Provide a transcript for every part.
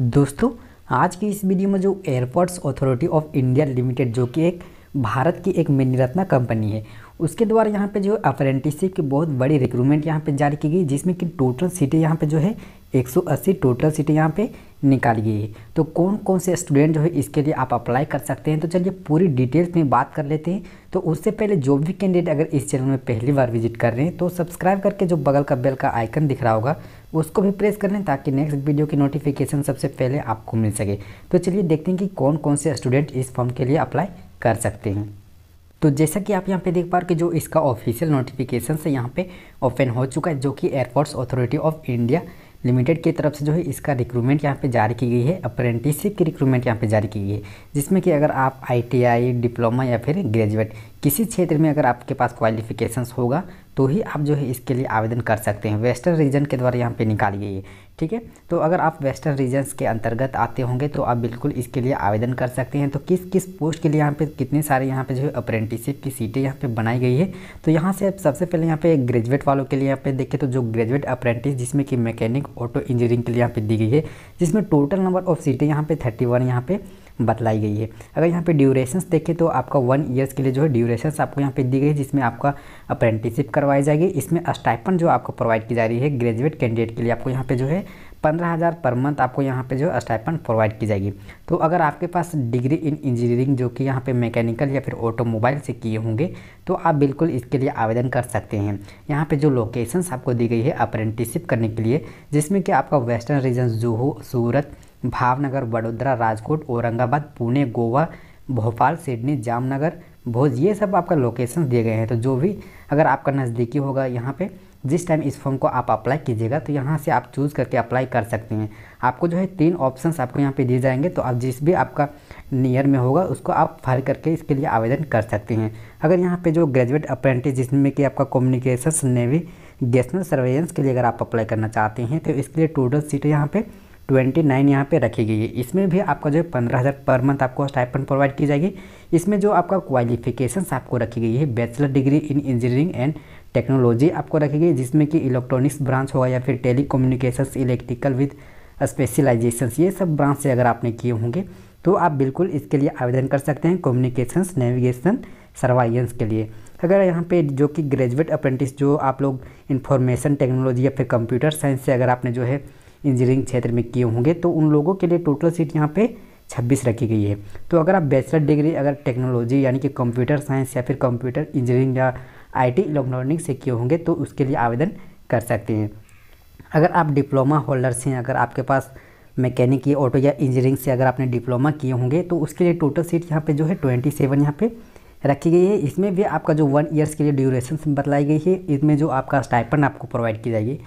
दोस्तों आज की इस वीडियो में जो airports authority of India limited जो कि एक भारत की एक मिनी रत्ना कंपनी है उसके द्वारा यहाँ पे जो अप्रेंटिसशिप की बहुत बड़ी रिक्रूटमेंट यहाँ पे जारी की गई जिसमें कि टोटल सीटें यहाँ पे जो है 180 टोटल सीटें यहाँ पे निकाली गई है तो कौन कौन से स्टूडेंट जो है इसके लिए आप अप्लाई कर सकते हैं तो चलिए पूरी डिटेल्स में बात कर लेते हैं तो उससे पहले जो भी कैंडिडेट अगर इस चैनल में पहली बार विजिट कर रहे हैं तो सब्सक्राइब करके जो बगल का बेल का आइकन दिख रहा होगा उसको भी प्रेस कर लें ताकि नेक्स्ट वीडियो की नोटिफिकेशन सबसे पहले आपको मिल सके तो चलिए देखते हैं कि कौन कौन से स्टूडेंट इस फॉर्म के लिए अप्लाई कर सकते हैं तो जैसा कि आप यहाँ पे देख पा रहे हो कि जो इसका ऑफिशियल नोटिफिकेशन से यहाँ पे ओपन हो चुका है जो कि airports authority of India limited की तरफ से जो है इसका रिक्रूटमेंट यहाँ पे जारी की गई है अप्रेंटिसशिप की रिक्रूटमेंट यहाँ पे जारी की गई है जिसमें कि अगर आप आईटीआई डिप्लोमा या फिर ग्रेजुएट किसी क्षेत्र में अगर आपके पास क्वालिफिकेशंस होगा तो ही आप जो है इसके लिए आवेदन कर सकते हैं वेस्टर्न रीजन के द्वारा यहाँ पे निकाली गई है ठीक है तो अगर आप वेस्टर्न रीजन्स के अंतर्गत आते होंगे तो आप बिल्कुल इसके लिए आवेदन कर सकते हैं तो किस किस पोस्ट के लिए यहाँ पे कितने सारे यहाँ पे जो है अप्रेंटिसिप की सीटें यहाँ पे बनाई गई है तो यहाँ से सबसे पहले यहाँ पे ग्रेजुएट वालों के लिए यहाँ पे देखें तो जो ग्रेजुएट अप्रेंटिस जिसमें कि मैकेनिक ऑटो इंजीनियरिंग के लिए यहाँ पर दी गई है जिसमें टोटल नंबर ऑफ सीटें यहाँ पर थर्टी वन यहाँ पर बतलाई गई है अगर यहाँ पे ड्यूरेशंस देखें तो आपका वन ईयर्स के लिए जो है ड्यूरेशंस आपको यहाँ पे दी गई है जिसमें आपका अप्रेंटिसिप करवाई जाएगी इसमें स्टाइपन जो आपको प्रोवाइड की जा रही है ग्रेजुएट कैंडिडेट के लिए आपको यहाँ पे जो है पंद्रह हज़ार पर मंथ आपको यहाँ पे जो है प्रोवाइड की जाएगी तो अगर आपके पास डिग्री इन इंजीनियरिंग जो कि यहाँ पे मैकेनिकल या फिर ऑटोमोबाइल से किए होंगे तो आप बिल्कुल इसके लिए आवेदन कर सकते हैं यहाँ पे जो लोकेशंस आपको दी गई है अप्रेंटिसिप करने के लिए जिसमें कि आपका western region Juhu Surat Bhavnagar Vadodara Rajkot Aurangabad Pune Goa Bhopal Sydney Jamnagar Bhuj ये सब आपका लोकेशन दिए गए हैं तो जो भी अगर आपका नज़दीकी होगा यहाँ पे जिस टाइम इस फॉर्म को आप अप्लाई कीजिएगा तो यहाँ से आप चूज़ करके अप्लाई कर सकते हैं आपको जो है तीन ऑप्शंस आपको यहाँ पे दिए जाएंगे तो आप जिस भी आपका नियर में होगा उसको आप फाइल करके इसके लिए आवेदन कर सकते हैं अगर यहाँ पे जो ग्रेजुएट अप्रेंटिस जिसमें कि आपका कम्युनिकेशन गेस्टनल सर्वेलेंस के लिए अगर आप अप्लाई करना चाहते हैं तो इसके लिए टोटल सीट यहाँ पर ट्वेंटी नाइन यहाँ पर रखी गई है इसमें भी आपका जो है पंद्रह हज़ार पर मंथ आपको स्टाइपन प्रोवाइड की जाएगी इसमें जो आपका क्वालिफिकेशंस आपको रखी गई है bachelor degree in engineering and technology आपको रखेगी जिसमें कि इलेक्ट्रॉनिक्स ब्रांच होगा या फिर telecommunication electrical with specialization ये सब ब्रांच से अगर आपने किए होंगे तो आप बिल्कुल इसके लिए आवेदन कर सकते हैं कम्युनिकेशंस नेविगेशन सर्वाइंस के लिए अगर यहाँ पे जो कि ग्रेजुएट अप्रेंटिस जो आप लोग इन्फॉर्मेशन टेक्नोलॉजी या फिर कंप्यूटर साइंस से अगर आपने जो है इंजीनियरिंग क्षेत्र में किए होंगे तो उन लोगों के लिए टोटल सीट यहाँ पे 26 रखी गई है तो अगर आप बैचलर डिग्री अगर टेक्नोलॉजी यानी कि कंप्यूटर साइंस या फिर कंप्यूटर इंजीनियरिंग या आईटी इलेक्ट्रॉनिक से किए होंगे तो उसके लिए आवेदन कर सकते हैं अगर आप डिप्लोमा होल्डर्स हैं अगर आपके पास मैकेनिक या ऑटो या इंजीनियरिंग से अगर आपने डिप्लोमा किए होंगे तो उसके लिए टोटल सीट यहाँ पे जो है ट्वेंटी सेवन यहाँ पर रखी गई है इसमें भी आपका जो वन ईयर्स के लिए ड्यूरेशन बतलाई गई है इसमें जो आपका स्टाइपन आपको प्रोवाइड की जाएगी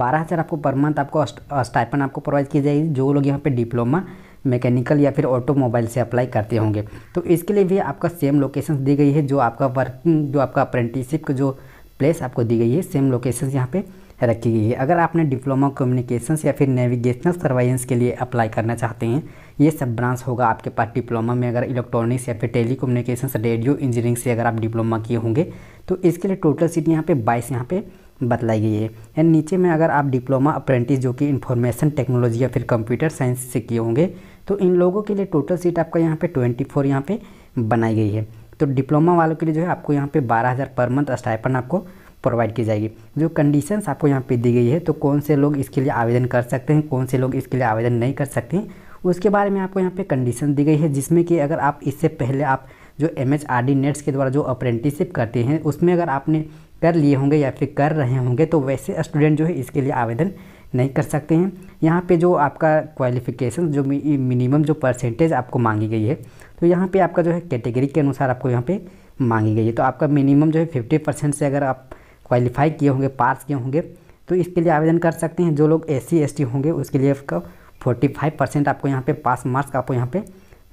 बारह हज़ार आपको पर मंथ आपको स्टाइपन आपको प्रोवाइड की जाएगी जो लोग यहाँ पर डिप्लोमा मैकेनिकल या फिर ऑटोमोबाइल से अप्लाई करते होंगे तो इसके लिए भी आपका सेम लोकेशन दी गई है जो आपका वर्किंग जो आपका अप्रेंटिसिप जो प्लेस आपको दी गई है सेम लोकेशन यहाँ पर रखी गई है अगर आपने डिप्लोमा कम्युनिकेशन या फिर नेविगेशनल सर्वाइंस के लिए अप्लाई करना चाहते हैं ये सब ब्रांच होगा आपके पास डिप्लोमा में अगर इलेक्ट्रॉनिक्स या फिर टेली कम्युनिकेशन रेडियो इंजीनियरिंग से अगर आप डिप्लोमा किए होंगे तो इसके लिए टोटल सीट यहाँ पे बाईस यहाँ पे बतलाई गई है एंड नीचे में अगर आप डिप्लोमा अप्रेंटिस जो कि इन्फॉर्मेशन टेक्नोलॉजी या फिर कंप्यूटर साइंस से किए होंगे तो इन लोगों के लिए टोटल सीट आपका यहाँ पे ट्वेंटी फोर यहाँ पर बनाई गई है तो डिप्लोमा वालों के लिए जो है आपको यहाँ पे बारह हज़ार पर मंथ स्टाइपन आपको प्रोवाइड की जाएगी जो कंडीशंस आपको यहाँ पे दी गई है तो कौन से लोग इसके लिए आवेदन कर सकते हैं कौन से लोग इसके लिए आवेदन नहीं कर सकते हैं उसके बारे में आपको यहाँ पर कंडीशन दी गई है जिसमें कि अगर आप इससे पहले आप जो M H R D NATS के द्वारा जो अप्रेंटिसिप करते हैं उसमें अगर आपने कर लिए होंगे या फिर कर रहे होंगे तो वैसे स्टूडेंट जो है इसके लिए आवेदन नहीं कर सकते हैं यहाँ पे जो आपका क्वालिफ़िकेशन जो मिनिमम जो परसेंटेज आपको मांगी गई है तो यहाँ पे आपका जो है कैटेगरी के अनुसार आपको यहाँ पे मांगी गई है तो आपका मिनिमम जो है फिफ्टी परसेंट से अगर आप क्वालिफ़ाई किए होंगे पास किए होंगे तो इसके लिए आवेदन कर सकते हैं जो लोग एस सी होंगे उसके लिए आपका फोर्टी फाइव परसेंट आपको यहाँ पर पास मार्क्स आपको यहाँ पर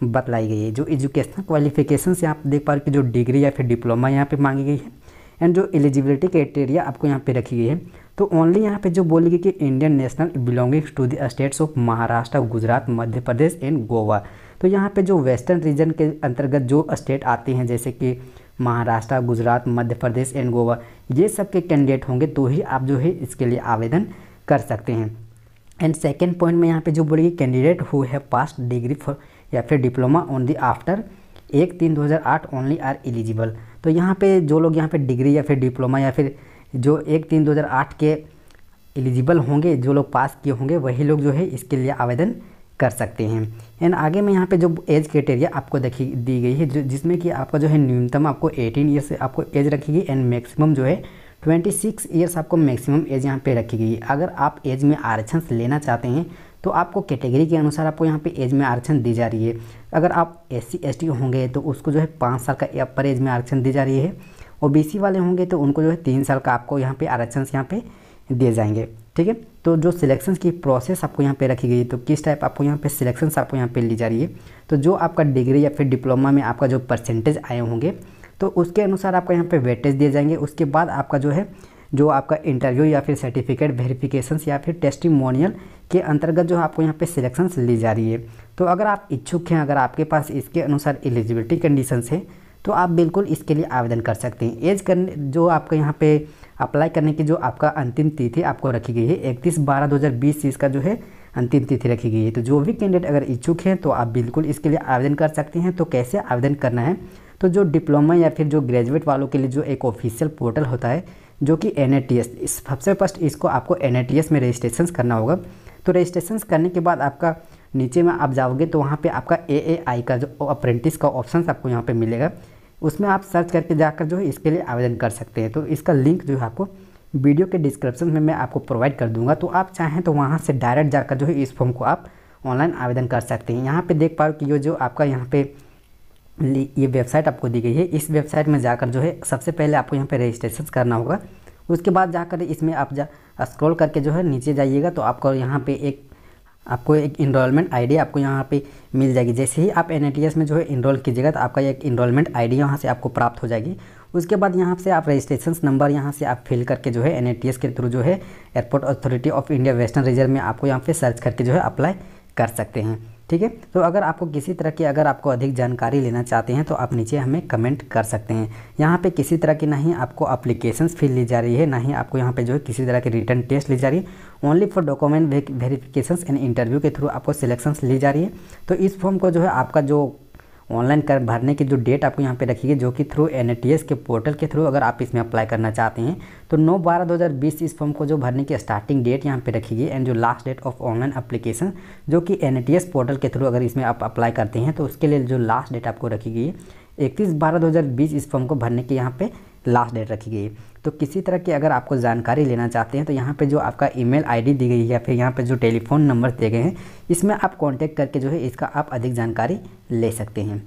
बतलाई गई है जो एजुकेशनल क्वालिफिकेशन से आप देख पा रहे कि जो डिग्री या फिर डिप्लोमा यहाँ पर मांगी गई है एंड जो एलिजिबिलिटी क्राइटेरिया आपको यहाँ पे रखी गई है तो ओनली यहाँ पे जो बोलेगी कि Indian national belongings to the states of Maharashtra Gujarat Madhya Pradesh and Goa तो यहाँ पे जो वेस्टर्न रीजन के अंतर्गत जो स्टेट आते हैं जैसे कि महाराष्ट्र गुजरात मध्य प्रदेश एंड गोवा ये सब के कैंडिडेट होंगे तो ही आप जो है इसके लिए आवेदन कर सकते हैं एंड सेकेंड पॉइंट में यहाँ पर जो बोलेगी candidate who has passed degree for या फिर डिप्लोमा ऑन आफ्टर एक तीन दो ओनली आर एलिजिबल तो यहाँ पे जो लोग यहाँ पे डिग्री या फिर डिप्लोमा या फिर जो एक तीन दो हज़ार आठ के एलिजिबल होंगे जो लोग पास किए होंगे वही लोग जो है इसके लिए आवेदन कर सकते हैं एंड आगे में यहाँ पे जो एज क्राइटेरिया आपको देखी दी गई है जो जिसमें कि आपका जो है न्यूनतम आपको एटीन ईयर्स आपको एज रखी गई एंड मैक्सिमम जो है सिक्स ईयर्स आपको मैक्सिमम एज यहाँ पर रखी गई है अगर आप एज में आरक्षण लेना चाहते हैं तो आपको कैटेगरी के अनुसार आपको यहाँ पे एज में आरक्षण दी जा रही है अगर आप एस सी होंगे तो उसको जो है पाँच साल का अपर एज में आरक्षण दी जा रही है ओ वाले होंगे तो उनको जो है तीन साल का आपको यहाँ पर आरक्षण यहाँ पर दिए जाएंगे ठीक है तो जो सिलेक्शन की प्रोसेस आपको यहाँ पे रखी गई है तो किस टाइप आपको यहाँ पे सिलेक्शन आपको यहाँ पे ली जा रही है तो जो आपका डिग्री या फिर डिप्लोमा में आपका जो परसेंटेज आए होंगे तो उसके अनुसार आपको यहाँ पे वेटेज दिए जाएंगे उसके बाद आपका जो है जो आपका इंटरव्यू या फिर सर्टिफिकेट वेरिफिकेशंस या फिर टेस्टिमोनियल के अंतर्गत जो आपको यहाँ पे सिलेक्शंस ली जा रही है तो अगर आप इच्छुक हैं अगर आपके पास इसके अनुसार एलिजिबिलिटी कंडीशंस है तो आप बिल्कुल इसके लिए आवेदन कर सकते हैं एज करने जो आपका यहाँ पे अप्लाई करने की जो आपका अंतिम तिथि आपको रखी गई है इकतीस बारह दो इसका जो है अंतिम तिथि रखी गई है तो जो भी कैंडिडेट अगर इच्छुक हैं तो आप बिल्कुल इसके लिए आवेदन कर सकते हैं तो कैसे आवेदन करना है तो जो डिप्लोमा या फिर जो ग्रेजुएट वालों के लिए जो एक ऑफिशियल पोर्टल होता है जो कि एन इस सबसे फर्स्ट इसको आपको एन में रजिस्ट्रेशन करना होगा तो रजिस्ट्रेशन करने के बाद आपका नीचे में आप जाओगे तो वहाँ पे आपका ए का जो अप्रेंटिस का ऑप्शन आपको यहाँ पे मिलेगा उसमें आप सर्च करके जाकर जो है इसके लिए आवेदन कर सकते हैं तो इसका लिंक जो है आपको वीडियो के डिस्क्रिप्शन में मैं आपको प्रोवाइड कर दूंगा तो आप चाहें तो वहाँ से डायरेक्ट जाकर जो है इस फॉर्म को आप ऑनलाइन आवेदन कर सकते हैं यहाँ पर देख पाओ कि ये जो आपका यहाँ पर ये वेबसाइट आपको दी गई है इस वेबसाइट में जाकर जो है सबसे पहले आपको यहाँ पे रजिस्ट्रेशन करना होगा उसके बाद जाकर इसमें आप जा स्क्रॉल करके जो है नीचे जाइएगा तो आपको यहाँ पे एक आपको एक इनरोलमेंट आईडी आपको यहाँ पे मिल जाएगी जैसे ही आप एन में जो है इनरोल कीजिएगा तो आपका एक इनरोलमेंट आईडी डी यहाँ से आपको प्राप्त हो जाएगी उसके बाद यहाँ से आप रजिस्ट्रेशन नंबर यहाँ से आप फिल करके जो है एन के थ्रू जो है airport authority of India western reserve में आपको यहाँ पर सर्च करके जो है अप्लाई कर सकते हैं ठीक है तो अगर आपको किसी तरह की अगर आपको अधिक जानकारी लेना चाहते हैं तो आप नीचे हमें कमेंट कर सकते हैं यहाँ पे किसी तरह की ना ही आपको अप्लीकेशन फिल ली जा रही है ना ही आपको यहाँ पे जो है किसी तरह की रिटर्न टेस्ट ली जा रही है only for document verification and interview के थ्रू आपको सिलेक्शंस ली जा रही है तो इस फॉर्म को जो है आपका जो ऑनलाइन कर भरने की जो डेट आपको यहाँ पे रखी है जो कि थ्रू एन के पोर्टल के थ्रू अगर आप इसमें अप्लाई करना चाहते हैं तो 9 बारह 2020 इस फॉर्म को जो भरने की स्टार्टिंग डेट यहाँ पे रखी गई एंड जो last date of online application जो कि एन पोर्टल के थ्रू अगर इसमें आप अप्लाई करते हैं तो उसके लिए जो लास्ट डेट आपको रखी गई है इकतीस बारह दो इस फॉर्म को भरने की यहाँ पर लास्ट डेट रखी गई है तो किसी तरह की अगर आपको जानकारी लेना चाहते हैं तो यहाँ पे जो आपका ईमेल आईडी दी गई है या फिर यहाँ पे जो टेलीफोन नंबर दिए गए हैं इसमें आप कांटेक्ट करके जो है इसका आप अधिक जानकारी ले सकते हैं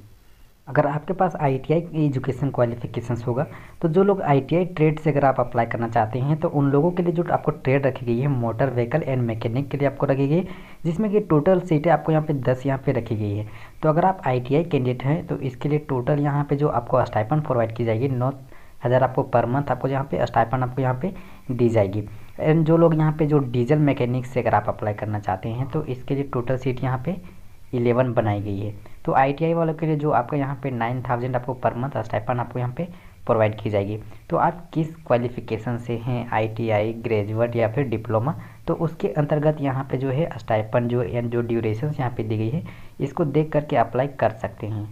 अगर आपके पास I T I education qualification होगा तो जो लोग आई टी आई ट्रेड से अगर आप अप्लाई करना चाहते हैं तो उन लोगों के लिए जो आपको ट्रेड रखी गई है मोटर व्हीकल एंड मैकेनिक के लिए आपको रखी गई है जिसमें कि टोटल सीटें आपको यहाँ पे दस यहाँ पे रखी गई है तो अगर आप आई टी आई कैंडिडेट हैं तो इसके लिए टोटल यहाँ पर जो आपको स्टाइपन प्रोवाइड की जाएगी नौ हज़ार आपको पर मंथ आपको यहाँ पे स्टाइपन आपको यहाँ पे दी जाएगी एंड जो लोग यहाँ पे जो डीजल मैकेनिक से अगर आप अप्लाई करना चाहते हैं तो इसके लिए टोटल सीट यहाँ पे इलेवन बनाई गई है तो आई वालों के लिए जो आपका यहाँ पे नाइन थाउजेंड आपको पर मंथ स्टाइपन आपको यहाँ पे प्रोवाइड की जाएगी तो आप किस क्वालिफिकेशन से हैं आई ग्रेजुएट या फिर डिप्लोमा तो उसके अंतर्गत यहाँ पर जो है स्टाइपन जो एंड जो ड्यूरेशन यहाँ पर दी गई है इसको देख करके अप्लाई कर सकते हैं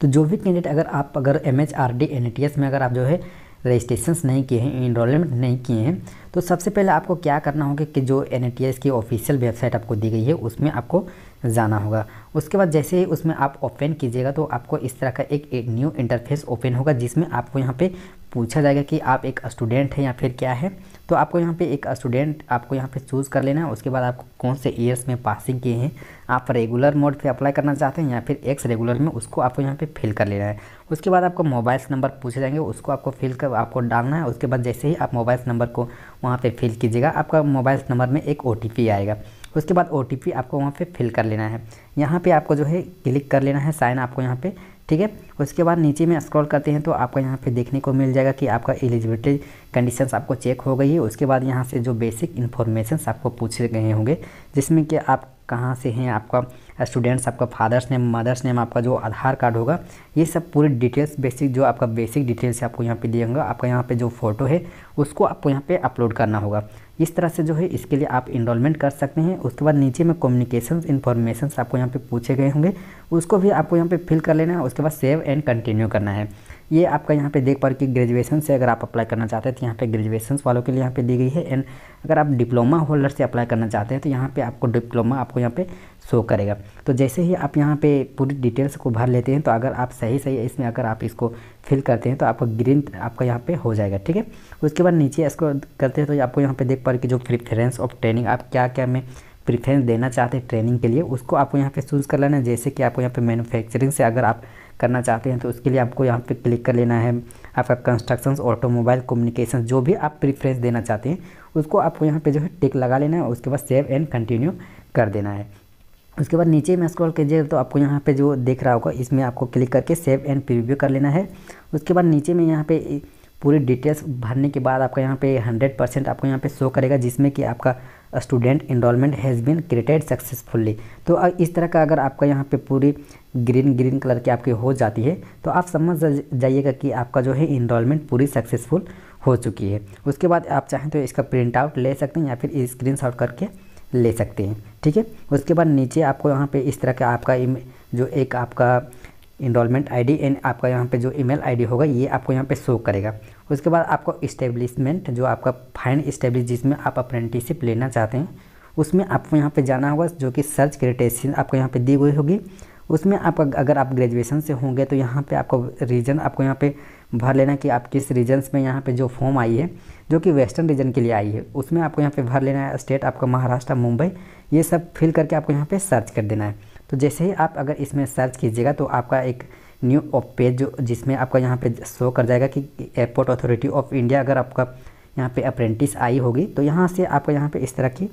तो जो भी कैंडिडेट अगर आप अगर M H R D N T S में अगर आप जो है रजिस्ट्रेशन नहीं किए हैं इनरोलमेंट नहीं किए हैं तो सबसे पहले आपको क्या करना होगा कि जो एन की ऑफिशियल वेबसाइट आपको दी गई है उसमें आपको जाना होगा उसके बाद जैसे ही उसमें आप ओपन कीजिएगा तो आपको इस तरह का एक, एक न्यू इंटरफेस ओपन होगा जिसमें आपको यहाँ पे पूछा जाएगा कि आप एक स्टूडेंट हैं या फिर क्या है तो आपको यहाँ पे एक स्टूडेंट आपको यहाँ पे चूज़ कर लेना है उसके बाद आपको कौन से ईयर्स में पासिंग किए हैं आप रेगुलर मोड पे अप्लाई करना चाहते हैं या फिर एक्स रेगुलर में उसको आपको यहाँ पे फिल कर लेना है उसके बाद आपको मोबाइल नंबर पूछे जाएंगे उसको आपको फिल कर आपको डालना है उसके बाद जैसे ही आप मोबाइल नंबर को वहाँ पर फिल कीजिएगा आपका मोबाइल नंबर में एक ओ आएगा उसके बाद ओ आपको वहाँ पर फिल कर लेना है यहाँ पर आपको जो है क्लिक कर लेना है साइन आपको यहाँ पर ठीक है उसके बाद नीचे में स्क्रॉल करते हैं तो आपका यहाँ पे देखने को मिल जाएगा कि आपका एलिजिबिलिटी कंडीशंस आपको चेक हो गई है उसके बाद यहाँ से जो बेसिक इन्फॉर्मेशन आपको पूछे गए होंगे जिसमें कि आप कहाँ से हैं आपका स्टूडेंट्स आपका फादर्स नेम मदर्स नेम आपका जो आधार कार्ड होगा ये सब पूरी डिटेल्स बेसिक जो आपका बेसिक डिटेल्स है आपको यहाँ पे होंगे आपका यहाँ पे जो फ़ोटो है उसको आपको यहाँ पे अपलोड करना होगा इस तरह से जो है इसके लिए आप इनरोलमेंट कर सकते हैं उसके बाद नीचे में कम्युनिकेशन इन्फॉर्मेशन आपको यहाँ पर पूछे गए होंगे उसको भी आपको यहाँ पर फिल कर लेना है उसके बाद सेव एंड कंटिन्यू करना है ये आपका यहाँ पे देख पा रहे कि ग्रेजुएशन से अगर आप अप्लाई करना चाहते हैं तो यहाँ पे ग्रेजुएशन वालों के लिए यहाँ पे दी गई है एंड अगर आप डिप्लोमा होल्डर से अप्लाई करना चाहते हैं तो यहाँ पे आपको डिप्लोमा आपको यहाँ पे शो करेगा तो जैसे ही आप यहाँ पे पूरी डिटेल्स को भर लेते हैं तो अगर आप सही सही इसमें अगर आप इसको फिल करते हैं तो आपका ग्रीन आपका यहाँ पर हो जाएगा ठीक है उसके बाद नीचे इसको करते हैं तो आपको यहाँ पे देख पा रहे कि जो प्रिफरेंस ऑफ ट्रेनिंग आप क्या क्या में प्रिफ्रेंस देना चाहते हैं ट्रेनिंग के लिए उसको आपको यहाँ पे चूज़ कर लेना जैसे कि आपको यहाँ पे मैनुफैक्चरिंग से अगर आप करना चाहते हैं तो उसके लिए आपको यहाँ पे क्लिक कर लेना है आपका कंस्ट्रक्शन ऑटोमोबाइल कम्युनिकेशन जो भी आप प्रिफ्रेंस देना चाहते हैं उसको आपको यहाँ पे जो है टिक लगा लेना है उसके बाद सेव एंड कंटिन्यू कर देना है उसके बाद नीचे में स्क्रॉल कीजिएगा तो आपको यहाँ पे जो देख रहा होगा इसमें आपको क्लिक करके सेव एंड प्रीव्यू कर लेना है उसके बाद नीचे में यहाँ पे पूरी डिटेल्स भरने के बाद आपका यहाँ पे 100 परसेंट आपको यहाँ पे शो करेगा जिसमें कि आपका student enrolment has been created successfully तो इस तरह का अगर आपका यहाँ पे पूरी ग्रीन ग्रीन कलर की आपकी हो जाती है तो आप समझ जाइएगा कि आपका जो है इनरोलमेंट पूरी सक्सेसफुल हो चुकी है उसके बाद आप चाहें तो इसका प्रिंट आउट ले सकते हैं या फिर स्क्रीन करके ले सकते हैं ठीक है उसके बाद नीचे आपको यहाँ पे इस तरह का आपका जो एक आपका इनरोलमेंट आई एंड आपका यहाँ पर जो ई मेल होगा ये आपको यहाँ पर शो करेगा उसके बाद आपको इस्टेब्लिशमेंट जो आपका फाइन इस्टेब्लिश जिसमें आप अप्रेंटिसिप लेना चाहते हैं उसमें आपको यहाँ पे जाना होगा जो कि सर्च क्रिटेशन आपको यहाँ पे दी हुई होगी उसमें आप अगर आप ग्रेजुएशन से होंगे तो यहाँ पे आपको रीजन आपको यहाँ पे भर लेना कि आप किस रीजन्स में यहाँ पे जो फॉर्म आई है जो कि वेस्टर्न रीजन के लिए आई है उसमें आपको यहाँ पे भर लेना है स्टेट आपका महाराष्ट्र मुंबई ये सब फिल करके आपको यहाँ पे सर्च कर देना है तो जैसे ही आप अगर इसमें सर्च कीजिएगा तो आपका एक न्यू पेज जो जिसमें आपका यहाँ पे शो कर जाएगा कि एयरपोर्ट अथॉरिटी ऑफ इंडिया अगर आपका यहाँ पे अप्रेंटिस आई होगी तो यहाँ से आपका यहाँ पे इस तरह की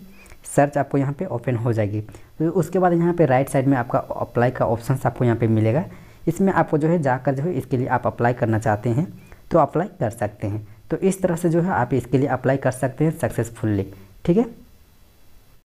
सर्च आपको यहाँ पे ओपन हो जाएगी तो उसके बाद यहाँ पे राइट साइड में आपका अप्लाई का ऑप्शन आपको यहाँ पे मिलेगा इसमें आपको जो है जाकर जो है इसके लिए आप अप्लाई करना चाहते हैं तो अप्लाई कर सकते हैं तो इस तरह से जो है आप इसके लिए अप्लाई कर सकते हैं सक्सेसफुल्ली ठीक है